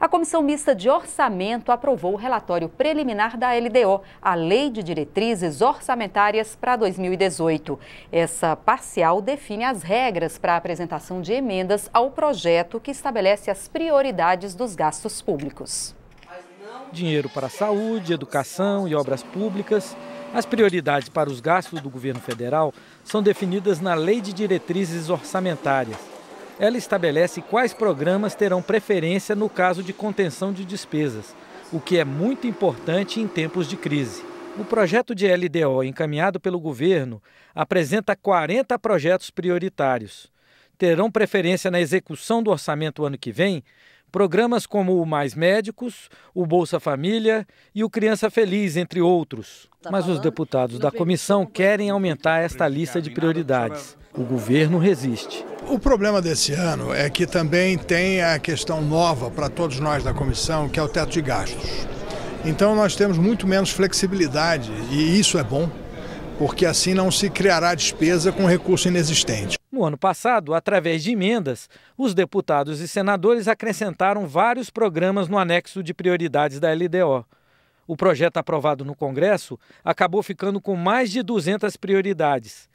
A Comissão Mista de Orçamento aprovou o relatório preliminar da LDO, a Lei de Diretrizes Orçamentárias para 2018. Essa parcial define as regras para a apresentação de emendas ao projeto que estabelece as prioridades dos gastos públicos. Dinheiro para saúde, educação e obras públicas. As prioridades para os gastos do governo federal são definidas na Lei de Diretrizes Orçamentárias ela estabelece quais programas terão preferência no caso de contenção de despesas, o que é muito importante em tempos de crise. O projeto de LDO encaminhado pelo governo apresenta 40 projetos prioritários. Terão preferência na execução do orçamento ano que vem programas como o Mais Médicos, o Bolsa Família e o Criança Feliz, entre outros. Tá Mas os deputados da comissão querem aumentar esta lista de prioridades. O governo resiste. O problema desse ano é que também tem a questão nova para todos nós da comissão, que é o teto de gastos. Então nós temos muito menos flexibilidade e isso é bom, porque assim não se criará despesa com recurso inexistente. No ano passado, através de emendas, os deputados e senadores acrescentaram vários programas no anexo de prioridades da LDO. O projeto aprovado no Congresso acabou ficando com mais de 200 prioridades.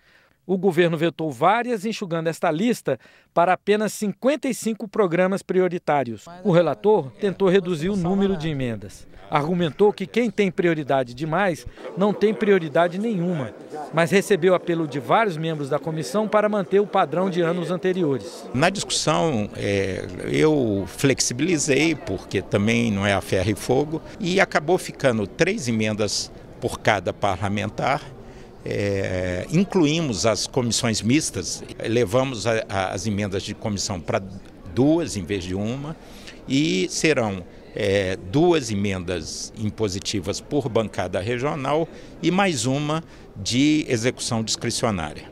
O governo vetou várias, enxugando esta lista para apenas 55 programas prioritários. O relator tentou reduzir o número de emendas. Argumentou que quem tem prioridade demais não tem prioridade nenhuma, mas recebeu apelo de vários membros da comissão para manter o padrão de anos anteriores. Na discussão, é, eu flexibilizei, porque também não é a ferro e fogo, e acabou ficando três emendas por cada parlamentar é, incluímos as comissões mistas, levamos a, a, as emendas de comissão para duas em vez de uma, e serão é, duas emendas impositivas por bancada regional e mais uma de execução discricionária.